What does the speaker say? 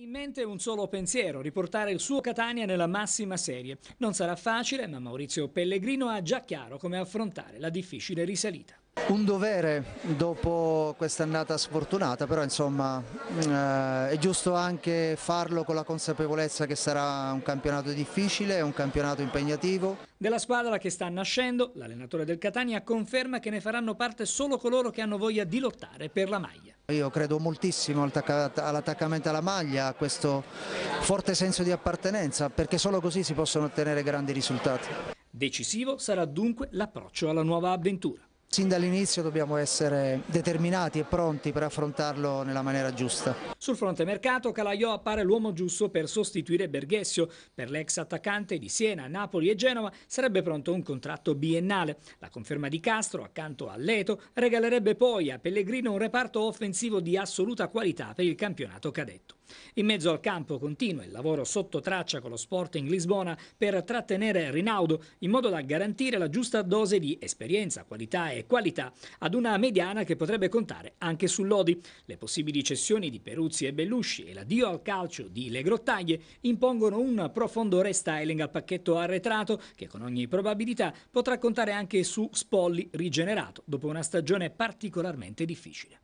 In mente un solo pensiero, riportare il suo Catania nella massima serie. Non sarà facile, ma Maurizio Pellegrino ha già chiaro come affrontare la difficile risalita. Un dovere dopo questa annata sfortunata, però insomma eh, è giusto anche farlo con la consapevolezza che sarà un campionato difficile, un campionato impegnativo. Della squadra che sta nascendo, l'allenatore del Catania conferma che ne faranno parte solo coloro che hanno voglia di lottare per la maglia. Io credo moltissimo all'attaccamento alla maglia, a questo forte senso di appartenenza, perché solo così si possono ottenere grandi risultati. Decisivo sarà dunque l'approccio alla nuova avventura. Sin dall'inizio dobbiamo essere determinati e pronti per affrontarlo nella maniera giusta. Sul fronte mercato Calaiò appare l'uomo giusto per sostituire Berghessio. Per l'ex attaccante di Siena, Napoli e Genova sarebbe pronto un contratto biennale. La conferma di Castro, accanto a Leto, regalerebbe poi a Pellegrino un reparto offensivo di assoluta qualità per il campionato cadetto. In mezzo al campo continua il lavoro sotto traccia con lo Sporting Lisbona per trattenere Rinaudo in modo da garantire la giusta dose di esperienza, qualità e qualità ad una mediana che potrebbe contare anche su Lodi. Le possibili cessioni di Peruzzi e Bellusci e l'addio al calcio di Le Grottaglie impongono un profondo restyling al pacchetto arretrato che con ogni probabilità potrà contare anche su Spolli rigenerato dopo una stagione particolarmente difficile.